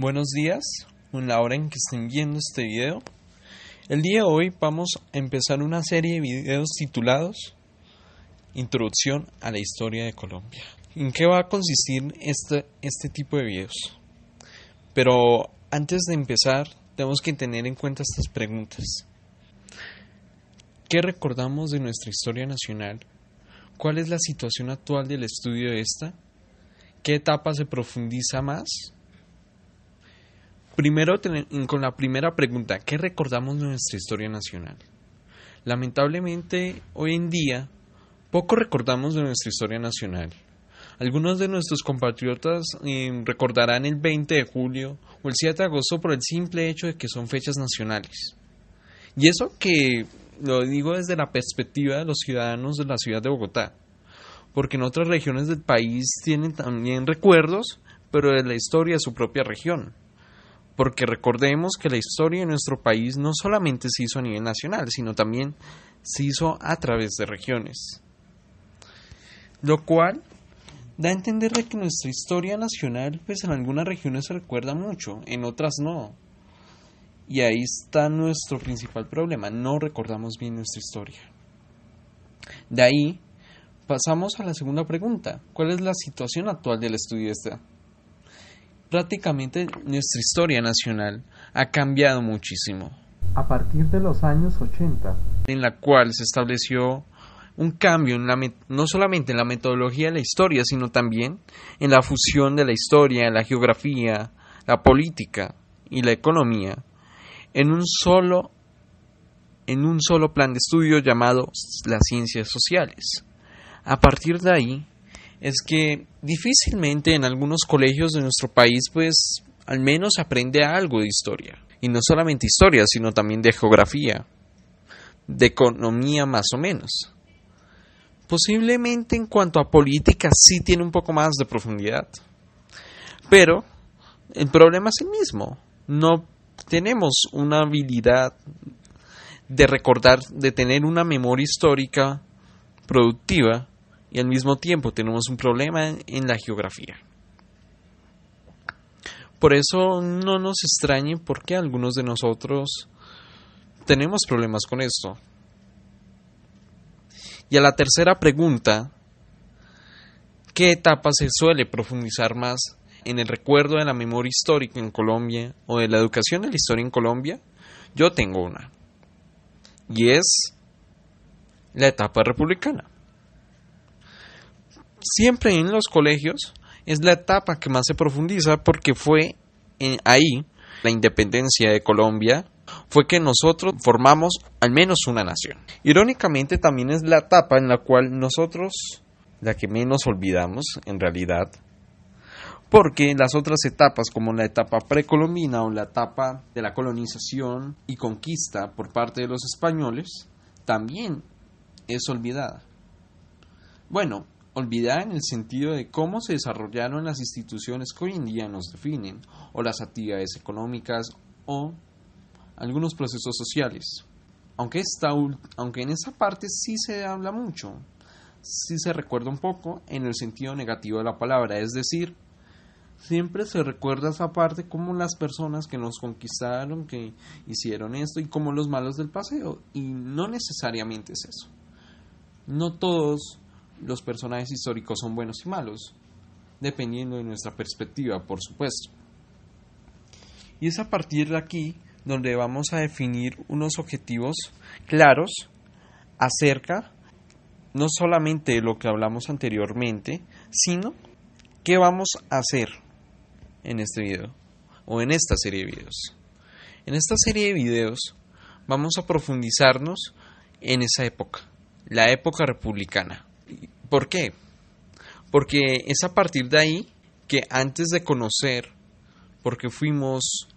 Buenos días, en la hora en que estén viendo este video. El día de hoy vamos a empezar una serie de videos titulados Introducción a la historia de Colombia. ¿En qué va a consistir este, este tipo de videos? Pero antes de empezar, tenemos que tener en cuenta estas preguntas. ¿Qué recordamos de nuestra historia nacional? ¿Cuál es la situación actual del estudio de esta? ¿Qué etapa se profundiza más? Primero con la primera pregunta, ¿qué recordamos de nuestra historia nacional? Lamentablemente, hoy en día, poco recordamos de nuestra historia nacional. Algunos de nuestros compatriotas eh, recordarán el 20 de julio o el 7 de agosto por el simple hecho de que son fechas nacionales. Y eso que lo digo desde la perspectiva de los ciudadanos de la ciudad de Bogotá, porque en otras regiones del país tienen también recuerdos, pero de la historia de su propia región porque recordemos que la historia de nuestro país no solamente se hizo a nivel nacional, sino también se hizo a través de regiones. Lo cual da a entender que nuestra historia nacional, pues en algunas regiones se recuerda mucho, en otras no. Y ahí está nuestro principal problema, no recordamos bien nuestra historia. De ahí pasamos a la segunda pregunta, ¿cuál es la situación actual del estudio esta? prácticamente nuestra historia nacional ha cambiado muchísimo. A partir de los años 80, en la cual se estableció un cambio no solamente en la metodología de la historia, sino también en la fusión de la historia, la geografía, la política y la economía en un solo en un solo plan de estudio llamado las ciencias sociales. A partir de ahí, es que difícilmente en algunos colegios de nuestro país pues al menos aprende algo de historia. Y no solamente historia, sino también de geografía, de economía más o menos. Posiblemente en cuanto a política sí tiene un poco más de profundidad. Pero el problema es el mismo. No tenemos una habilidad de recordar, de tener una memoria histórica productiva y al mismo tiempo tenemos un problema en la geografía. Por eso no nos extrañe porque qué algunos de nosotros tenemos problemas con esto. Y a la tercera pregunta, ¿qué etapa se suele profundizar más en el recuerdo de la memoria histórica en Colombia o de la educación de la historia en Colombia? Yo tengo una. Y es la etapa republicana siempre en los colegios es la etapa que más se profundiza porque fue ahí la independencia de Colombia fue que nosotros formamos al menos una nación. Irónicamente también es la etapa en la cual nosotros, la que menos olvidamos en realidad, porque las otras etapas como la etapa precolombina o la etapa de la colonización y conquista por parte de los españoles, también es olvidada. Bueno, olvidada en el sentido de cómo se desarrollaron las instituciones que hoy en día nos definen, o las actividades económicas, o algunos procesos sociales. Aunque, aunque en esa parte sí se habla mucho, sí se recuerda un poco en el sentido negativo de la palabra, es decir, siempre se recuerda esa parte como las personas que nos conquistaron, que hicieron esto y como los malos del paseo. Y no necesariamente es eso. No todos los personajes históricos son buenos y malos, dependiendo de nuestra perspectiva, por supuesto. Y es a partir de aquí donde vamos a definir unos objetivos claros acerca no solamente de lo que hablamos anteriormente, sino qué vamos a hacer en este video o en esta serie de videos. En esta serie de videos vamos a profundizarnos en esa época, la época republicana. ¿Por qué? Porque es a partir de ahí que antes de conocer por qué fuimos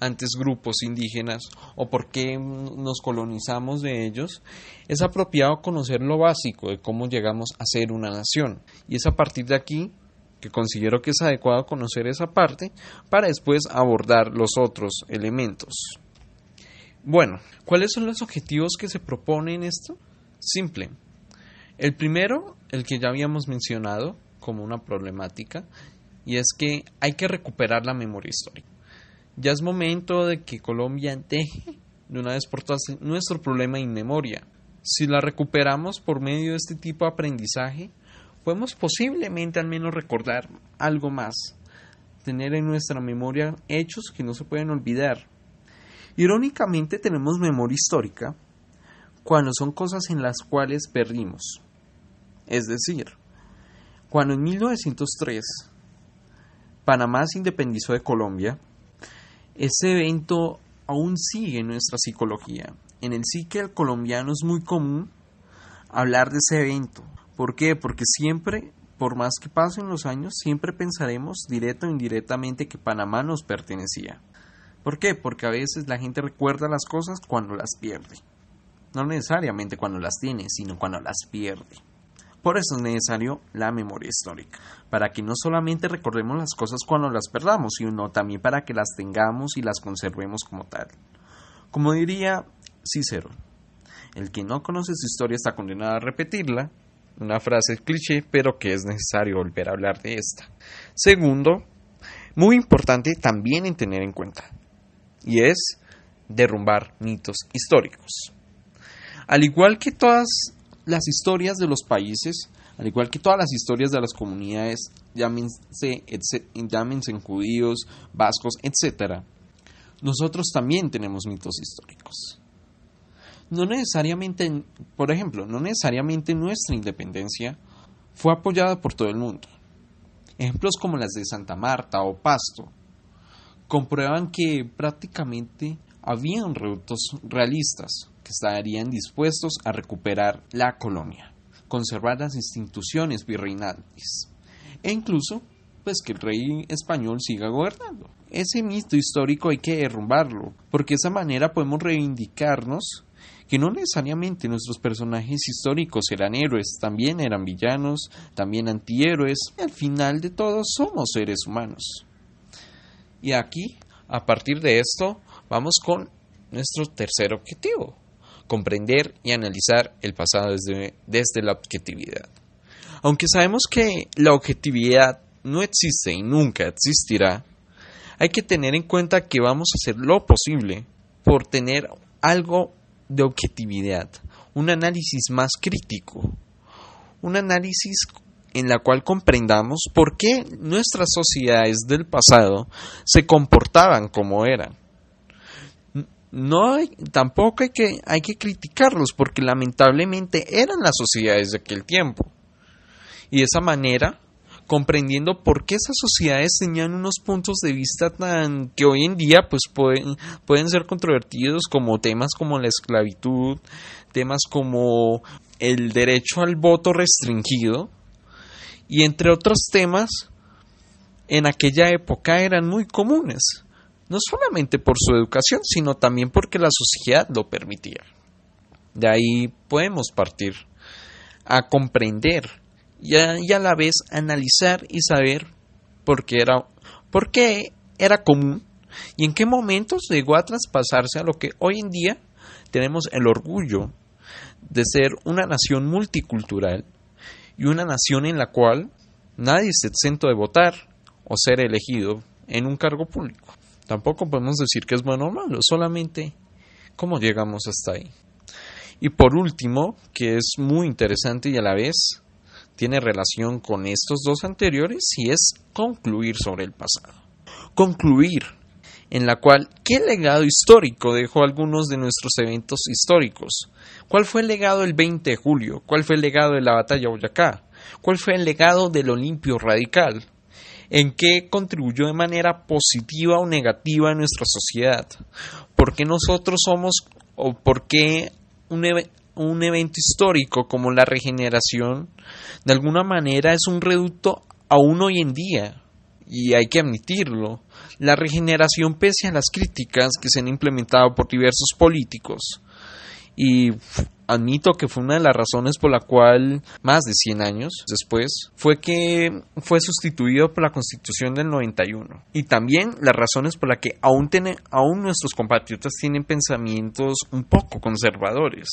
antes grupos indígenas o por qué nos colonizamos de ellos, es apropiado conocer lo básico de cómo llegamos a ser una nación. Y es a partir de aquí que considero que es adecuado conocer esa parte para después abordar los otros elementos. Bueno, ¿cuáles son los objetivos que se proponen en esto? Simple, el primero, el que ya habíamos mencionado como una problemática, y es que hay que recuperar la memoria histórica. Ya es momento de que Colombia deje de una vez por todas nuestro problema en memoria. Si la recuperamos por medio de este tipo de aprendizaje, podemos posiblemente al menos recordar algo más, tener en nuestra memoria hechos que no se pueden olvidar. Irónicamente tenemos memoria histórica cuando son cosas en las cuales perdimos. Es decir, cuando en 1903 Panamá se independizó de Colombia, ese evento aún sigue en nuestra psicología. En el psique colombiano es muy común hablar de ese evento. ¿Por qué? Porque siempre, por más que pasen los años, siempre pensaremos directo o indirectamente que Panamá nos pertenecía. ¿Por qué? Porque a veces la gente recuerda las cosas cuando las pierde. No necesariamente cuando las tiene, sino cuando las pierde. Por eso es necesario la memoria histórica, para que no solamente recordemos las cosas cuando las perdamos, sino también para que las tengamos y las conservemos como tal. Como diría Cicero, el que no conoce su historia está condenado a repetirla, una frase cliché, pero que es necesario volver a hablar de esta. Segundo, muy importante también en tener en cuenta, y es derrumbar mitos históricos. Al igual que todas las historias de los países, al igual que todas las historias de las comunidades, llámense, en judíos, vascos, etc., nosotros también tenemos mitos históricos. No necesariamente, por ejemplo, no necesariamente nuestra independencia fue apoyada por todo el mundo. Ejemplos como las de Santa Marta o Pasto comprueban que prácticamente habían retos realistas estarían dispuestos a recuperar la colonia, conservar las instituciones virreinales e incluso pues que el rey español siga gobernando. Ese mito histórico hay que derrumbarlo, porque de esa manera podemos reivindicarnos que no necesariamente nuestros personajes históricos eran héroes, también eran villanos, también antihéroes, y al final de todo somos seres humanos. Y aquí, a partir de esto, vamos con nuestro tercer objetivo, comprender y analizar el pasado desde, la objetividad. Aunque sabemos que la objetividad no existe y nunca existirá, hay que tener en cuenta que vamos a hacer lo posible por tener algo de objetividad, un análisis más crítico, un análisis en la cual comprendamos por qué nuestras sociedades del pasado se comportaban como eran no tampoco hay que, hay que criticarlos porque lamentablemente eran las sociedades de aquel tiempo. Y de esa manera, comprendiendo por qué esas sociedades tenían unos puntos de vista tan que hoy en día pues pueden, pueden ser controvertidos como temas como la esclavitud, temas como el derecho al voto restringido y entre otros temas en aquella época eran muy comunes no solamente por su educación, sino también porque la sociedad lo permitía. De ahí podemos partir a comprender y a, la vez analizar y saber por qué era, por era común y en qué momentos llegó a traspasarse a lo que hoy en día tenemos el orgullo de ser una nación multicultural y una nación en la cual nadie se exento de votar o ser elegido en un cargo público. Tampoco podemos decir que es bueno o malo, solamente cómo llegamos hasta ahí. Y por último, que es muy interesante y a la vez tiene relación con estos dos anteriores, y es concluir sobre el pasado. Concluir, en la cual, ¿qué legado histórico dejó algunos de nuestros eventos históricos? ¿Cuál fue el legado del 20 de julio? ¿Cuál fue el legado de la batalla de Boyacá? ¿Cuál fue el legado del Olimpio Radical? en qué contribuyó de manera positiva o negativa a nuestra sociedad, por qué nosotros somos o por qué un, un evento histórico como la regeneración de alguna manera es un reducto aún hoy en día, y hay que admitirlo, la regeneración pese a las críticas que se han implementado por diversos políticos, y admito que fue una de las razones por la cual más de 100 años después fue que fue sustituido por la Constitución del 91 y también las razones por las que aún, tiene, aún nuestros compatriotas tienen pensamientos un poco conservadores.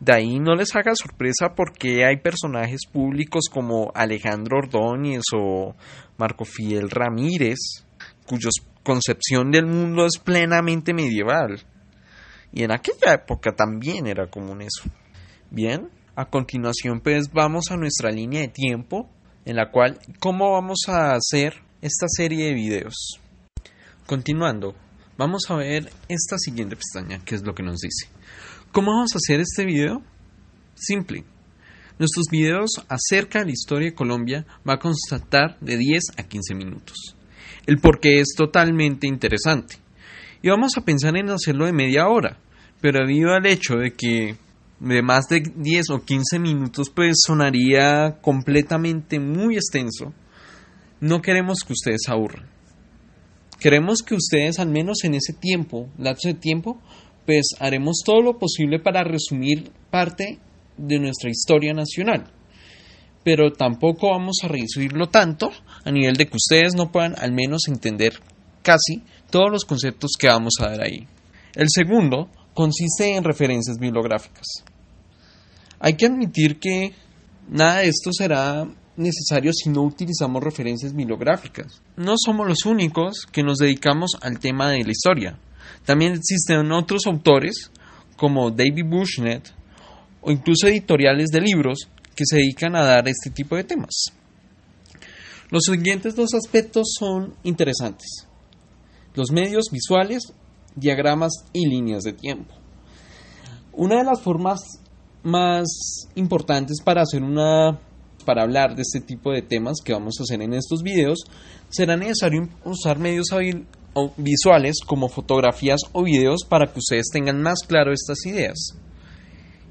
De ahí no les haga sorpresa porque hay personajes públicos como Alejandro Ordóñez o Marco Fiel Ramírez cuya concepción del mundo es plenamente medieval y en aquella época también era común eso. Bien, a continuación pues vamos a nuestra línea de tiempo en la cual cómo vamos a hacer esta serie de videos. Continuando, vamos a ver esta siguiente pestaña que es lo que nos dice. ¿Cómo vamos a hacer este video? Simple. Nuestros videos acerca de la historia de Colombia va a constatar de 10 a 15 minutos. El por qué es totalmente interesante. Y vamos a pensar en hacerlo de media hora, pero debido al hecho de que de más de 10 o 15 minutos pues sonaría completamente muy extenso, no queremos que ustedes aburran. Queremos que ustedes al menos en ese tiempo, lapso de tiempo, pues haremos todo lo posible para resumir parte de nuestra historia nacional. Pero tampoco vamos a resumirlo tanto a nivel de que ustedes no puedan al menos entender casi todos los conceptos que vamos a dar ahí. El segundo consiste en referencias bibliográficas. Hay que admitir que nada de esto será necesario si no utilizamos referencias bibliográficas. No somos los únicos que nos dedicamos al tema de la historia. También existen otros autores, como David Bushnet, o incluso editoriales de libros que se dedican a dar este tipo de temas. Los siguientes dos aspectos son interesantes. Los medios visuales diagramas y líneas de tiempo. Una de las formas más importantes para hacer una para hablar de este tipo de temas que vamos a hacer en estos videos, será necesario usar medios visuales como fotografías o videos para que ustedes tengan más claro estas ideas.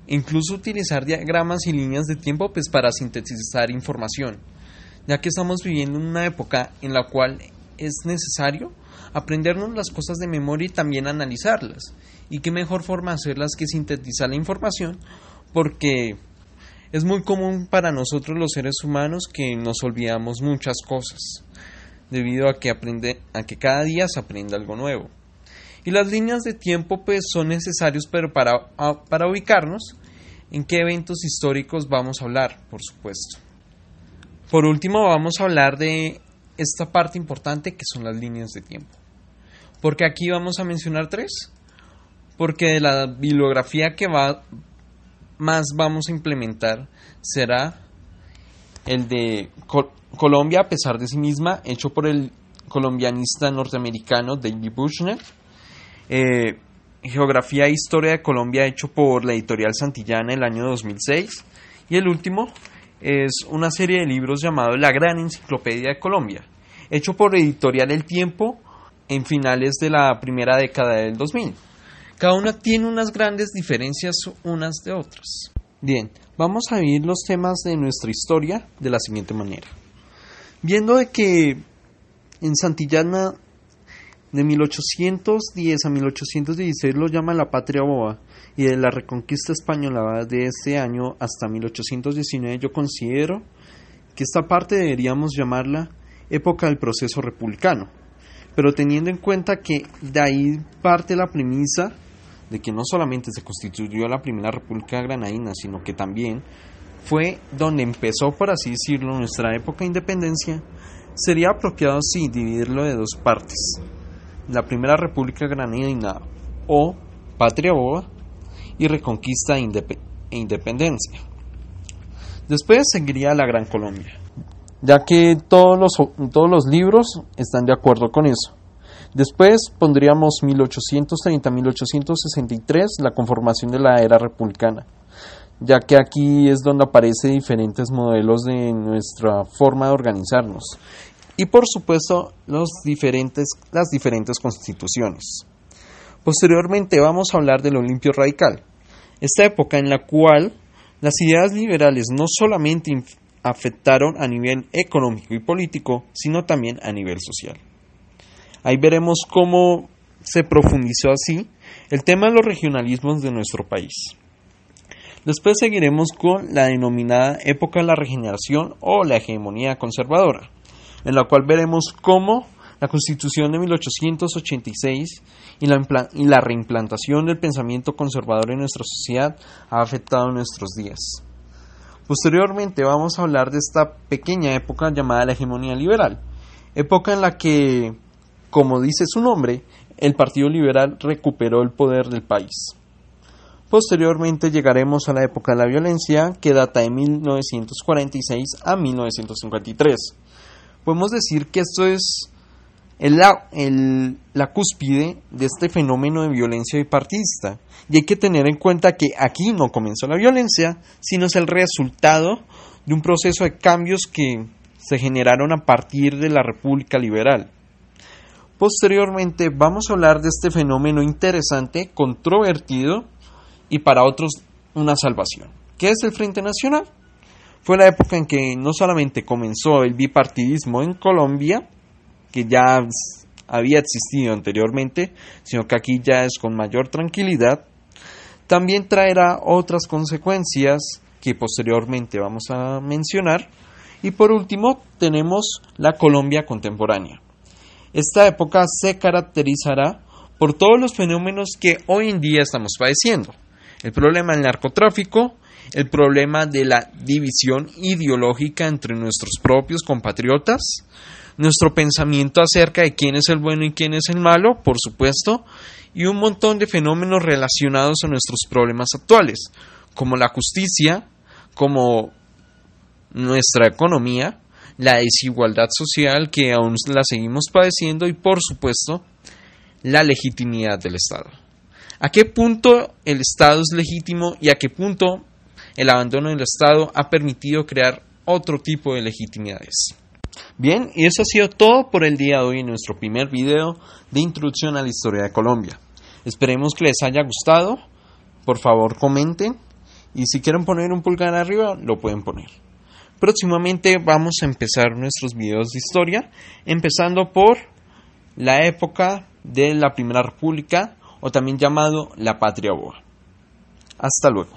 Incluso utilizar diagramas y líneas de tiempo pues, para sintetizar información, ya que estamos viviendo una época en la cual es necesario aprendernos las cosas de memoria y también analizarlas. Y qué mejor forma hacerlas que sintetizar la información, porque es muy común para nosotros los seres humanos que nos olvidamos muchas cosas, debido a que, aprende, a que cada día se aprende algo nuevo. Y las líneas de tiempo pues, son necesarias pero para, ah, para ubicarnos en qué eventos históricos vamos a hablar, por supuesto. Por último vamos a hablar de esta parte importante que son las líneas de tiempo. Porque aquí vamos a mencionar tres. Porque la bibliografía que más vamos a implementar será el de Colombia a pesar de sí misma, hecho por el colombianista norteamericano David Bushner. Eh, Geografía e Historia de Colombia, hecho por la editorial Santillana en el año 2006. Y el último es una serie de libros llamado La Gran Enciclopedia de Colombia, hecho por Editorial El Tiempo en finales de la primera década del 2000. Cada una tiene unas grandes diferencias unas de otras. Bien, vamos a vivir los temas de nuestra historia de la siguiente manera. Viendo de que en Santillana de 1810 a 1816 lo llama la patria boba y de la reconquista española de este año hasta 1819 yo considero que esta parte deberíamos llamarla época del proceso republicano pero teniendo en cuenta que de ahí parte la premisa de que no solamente se constituyó la primera república granadina, sino que también fue donde empezó, por así decirlo, nuestra época de independencia, sería apropiado sí dividirlo de dos partes. La primera república granadina o patria boba y reconquista e, e independencia. Después seguiría la Gran Colombia, ya que todos los, todos los libros están de acuerdo con eso. Después pondríamos 1830-1863, la conformación de la era republicana, ya que aquí es donde aparecen diferentes modelos de nuestra forma de organizarnos y por supuesto los diferentes, las diferentes constituciones. Posteriormente vamos a hablar del Olimpio Radical, esta época en la cual las ideas liberales no solamente afectaron a nivel económico y político, sino también a nivel social. Ahí veremos cómo se profundizó así el tema de los regionalismos de nuestro país. Después seguiremos con la denominada época de la regeneración o la hegemonía conservadora, en la cual veremos cómo la constitución de 1886 y la, reimplantación del pensamiento conservador en nuestra sociedad ha afectado nuestros días. Posteriormente vamos a hablar de esta pequeña época llamada la hegemonía liberal, época en la que, como dice su nombre, el Partido Liberal recuperó el poder del país. Posteriormente llegaremos a la época de la violencia que data de 1946 a 1953. Podemos decir que esto es la, la cúspide de este fenómeno de violencia bipartista Y hay que tener en cuenta que aquí no comenzó la violencia, sino es el resultado de un proceso de cambios que se generaron a partir de la República Liberal. Posteriormente vamos a hablar de este fenómeno interesante, controvertido y para otros una salvación. ¿Qué es el Frente Nacional? Fue la época en que no solamente comenzó el bipartidismo en Colombia, que ya había existido anteriormente, sino que aquí ya es con mayor tranquilidad, también traerá otras consecuencias que posteriormente vamos a mencionar. Y por último, tenemos la Colombia contemporánea. Esta época se caracterizará por todos los fenómenos que hoy en día estamos padeciendo. El problema del narcotráfico, el problema de la división ideológica entre nuestros propios compatriotas, nuestro pensamiento acerca de quién es el bueno y quién es el malo, por supuesto, y un montón de fenómenos relacionados a nuestros problemas actuales, como la justicia, como nuestra economía, la desigualdad social que aún la seguimos padeciendo y por supuesto la legitimidad del Estado. ¿A qué punto el Estado es legítimo y a qué punto el abandono del Estado ha permitido crear otro tipo de legitimidades? Bien, y eso ha sido todo por el día de hoy en nuestro primer video de introducción a la historia de Colombia. Esperemos que les haya gustado. Por favor, comenten. Y si quieren poner un pulgar arriba, lo pueden poner. Próximamente vamos a empezar nuestros videos de historia, empezando por la época de la Primera República o también llamado la Patria Boa. Hasta luego.